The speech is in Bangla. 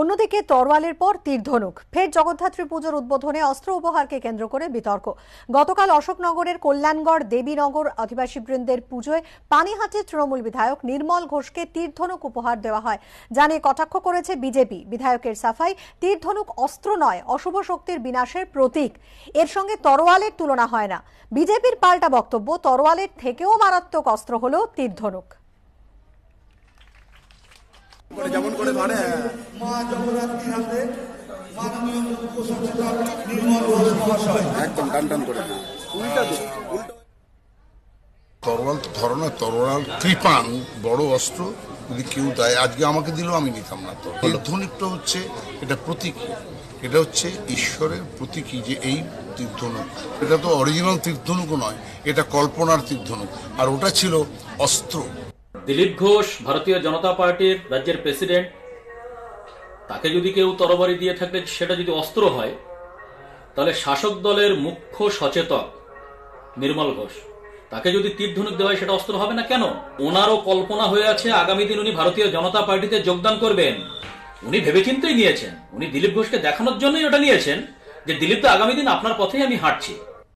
অন্যদিকে তরওয়ালের পর ধনুক ফের জগদ্ধাত্রী পুজোর উদ্বোধনে অস্ত্র উপহারকে কেন্দ্র করে বিতর্ক গতকাল অশোকনগরের কল্যাণগড় দেবীনগর আদিবাসীবৃন্দের পুজোয় পানিহাটের তৃণমূল বিধায়ক নির্মল ঘোষকে তীর্ধনুক উপহার দেওয়া হয় জানিয়ে কটাক্ষ করেছে বিজেপি বিধায়কের সাফাই তীর্ধনুক অস্ত্র নয় অশুভ শক্তির বিনাশের প্রতীক এর সঙ্গে তরোয়ালের তুলনা হয় না বিজেপির পাল্টা বক্তব্য তরোয়ালের থেকেও মারাত্মক অস্ত্র হল তীর্ধনুক যেমন করে তরোয়াল ধরনের তরোয়াল কৃপাং বড় অস্ত্র যদি কেউ দেয় আজকে আমাকে দিল আমি নিতাম না তো ধনুকটা হচ্ছে এটা প্রতীকী এটা হচ্ছে ঈশ্বরের প্রতীকী যে এই তীর্ধনুক এটা তো অরিজিনাল তীর্ধনুকও নয় এটা কল্পনার তীর্থনুক আর ওটা ছিল অস্ত্র দিলীপ ঘোষ ভারতীয় জনতা পার্টির রাজ্যের প্রেসিডেন্ট তাকে যদি কেউ তরবারি দিয়ে থাকে সেটা যদি অস্ত্র হয় তাহলে শাসক দলের মুখ্য সচেতক নির্মল ঘোষ তাকে যদি তীর ধনুক দেওয়া হয় সেটা অস্ত্র হবে না কেন ওনারও কল্পনা হয়ে আছে আগামী দিন উনি ভারতীয় জনতা পার্টিতে যোগদান করবেন উনি ভেবেচিন্তেই নিয়েছেন উনি দিলীপ ঘোষকে দেখানোর জন্যই ওটা নিয়েছেন যে দিলীপ তো আগামী দিন আপনার পথেই আমি হাঁটছি